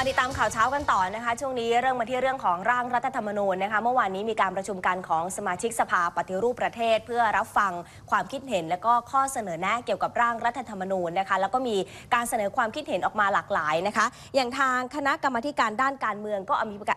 มาติดตามข่าวเช้ากันต่อนะคะช่วงนี้เรื่องมาที่เรื่องของร่างรัฐธรรมนูญนะคะเมื่อวานนี้มีการประชุมกันของสมาชิกสภาปฏิรูปประเทศ เพื่อรับฟังความคิดเห็น และก็ข้อเสนอแนะเกี่ยวกับร่างรัฐธรรมนูญนะคะแล้วก็มีการเสนอความคิดเห็นออกมาหลากหลายนะคะอย่างทางคณะกรรมการด้านการเมืองก็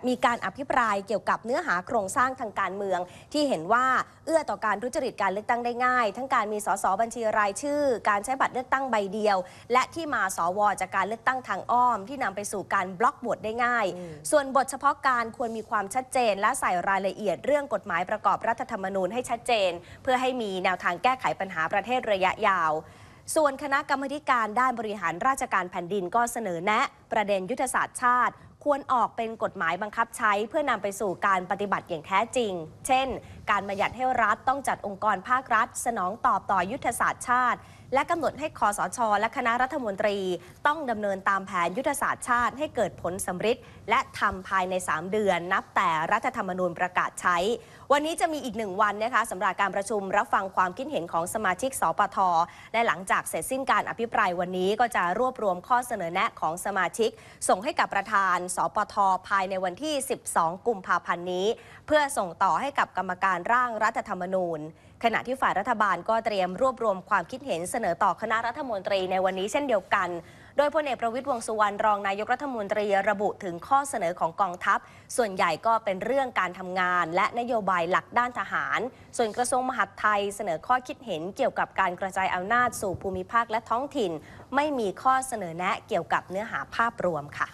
มีการอภิปรายเกี่ยวกับเนื้อหาโครงสร้างทางการเมือง ที่เห็นว่าเอื้อต่อการรุจริตการเลือกตั้งได้ง่าย ทั้งการมีสสบัญชีรายชื่อ การใช้บัตรเลือกตั้งใบเดียวและที่มาสวจากการเลือกตั้งทางอ้อมที่นำไปสู่การบล็อกบทได้ง่าย ส่วนบทเฉพาะการควรมีความชัดเจน และใส่รายละเอียดเรื่องกฎหมายประกอบรัฐธรรมนูญให้ชัดเจน เพื่อให้มีแนวทางแก้ไขปัญหาประเทศระยะยาว ส่วนคณะกรรมการด้านบริหารราชการแผ่นดินก็เสนอแนะ ประเด็นยุทธศาสตร์ชาติ ควรออกเป็นกฎหมายบังคับใช้ เพื่อนำไปสู่การปฏิบัติอย่างแท้จริง เช่นการบัญญัติให้รัฐต้องจัดองค์กรภาครัฐ สนองตอบต่อยุทธศาสตร์ชาติ และกำหนดให้คอสช และคณะรัฐมนตรี ต้องดำเนินตามแผนยุทธศาสตร์ชาติ ให้เกิดผลสำเร็ิและทำภายใน 3 เดือน นับแต่รัฐธรรมนูญประกาศใช้ วันนี้จะมีอีกหนึ่งวันนะคะสำหรับการประชุมรับฟังความคิดเห็นของสมาชิก สปทและหลังจากเสร็จสิ้นการอภิปรายวันนี้ก็จะรวบรวมข้อเสนอแนะของสมาชิก ส่งให้กับประธาน สปทภายในวันที่ 12กุมภาพันธ์นี้ เพื่อส่งต่อให้กับกรรมการร่างรัฐธรรมนูญ ขณะที่ฝ่ายรัฐบาลก็เตรียมรวบรวมความคิดเห็นเสนอต่อคณะรัฐมนตรีในวันนี้เช่นเดียวกัน โดยพลเอกประวิตยวงสุวรรณรองนายกรัฐมนตรี ระบุถึงข้อเสนอของกองทัพ ส่วนใหญ่ก็เป็นเรื่องการทำงานและนโยบายหลักด้านทหาร ส่วนกระทรวงมหาดไทยเสนอข้อคิดเห็นเกี่ยวกับการกระจายอำนาจสู่ภูมิภาคและท้องถิ่นไม่มีข้อเสนอแนะเกี่ยวกับเนื้อหาภาพรวมค่ะ